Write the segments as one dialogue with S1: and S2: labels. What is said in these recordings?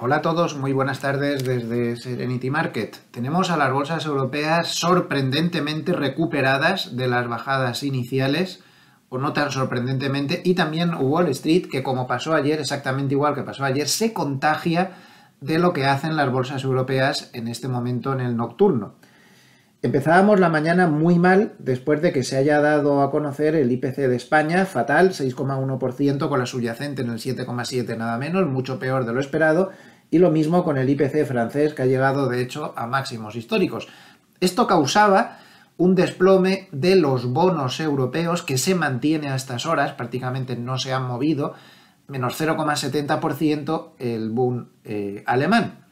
S1: Hola a todos, muy buenas tardes desde Serenity Market. Tenemos a las bolsas europeas sorprendentemente recuperadas de las bajadas iniciales, o no tan sorprendentemente, y también Wall Street, que como pasó ayer, exactamente igual que pasó ayer, se contagia de lo que hacen las bolsas europeas en este momento en el nocturno. Empezábamos la mañana muy mal después de que se haya dado a conocer el IPC de España, fatal, 6,1% con la subyacente en el 7,7 nada menos, mucho peor de lo esperado, y lo mismo con el IPC francés que ha llegado de hecho a máximos históricos. Esto causaba un desplome de los bonos europeos que se mantiene a estas horas, prácticamente no se han movido, menos 0,70% el boom eh, alemán.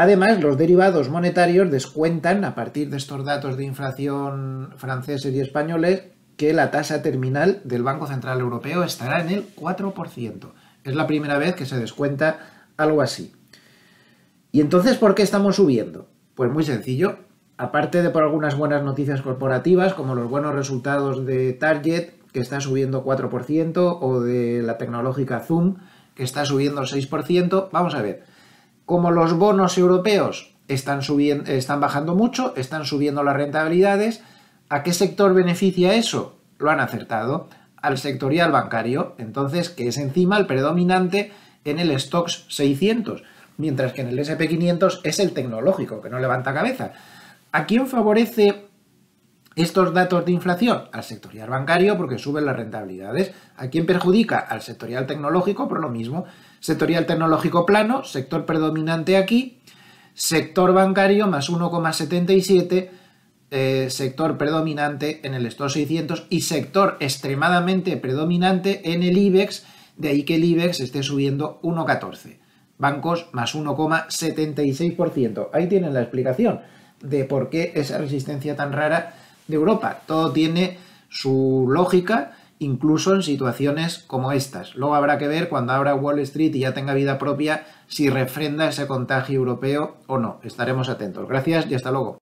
S1: Además, los derivados monetarios descuentan, a partir de estos datos de inflación franceses y españoles, que la tasa terminal del Banco Central Europeo estará en el 4%. Es la primera vez que se descuenta algo así. ¿Y entonces por qué estamos subiendo? Pues muy sencillo. Aparte de por algunas buenas noticias corporativas, como los buenos resultados de Target, que está subiendo 4%, o de la tecnológica Zoom, que está subiendo 6%, vamos a ver como los bonos europeos están, bajando mucho, están subiendo las rentabilidades, ¿a qué sector beneficia eso? Lo han acertado, al sectorial bancario, entonces que es encima el predominante en el Stocks 600, mientras que en el SP500 es el tecnológico, que no levanta cabeza. ¿A quién favorece estos datos de inflación al sectorial bancario porque suben las rentabilidades. ¿A quién perjudica? Al sectorial tecnológico por lo mismo. Sectorial tecnológico plano, sector predominante aquí, sector bancario más 1,77, eh, sector predominante en el Sto 600 y sector extremadamente predominante en el IBEX, de ahí que el IBEX esté subiendo 1,14. Bancos más 1,76%. Ahí tienen la explicación de por qué esa resistencia tan rara de Europa. Todo tiene su lógica, incluso en situaciones como estas. Luego habrá que ver cuando abra Wall Street y ya tenga vida propia si refrenda ese contagio europeo o no. Estaremos atentos. Gracias y hasta luego.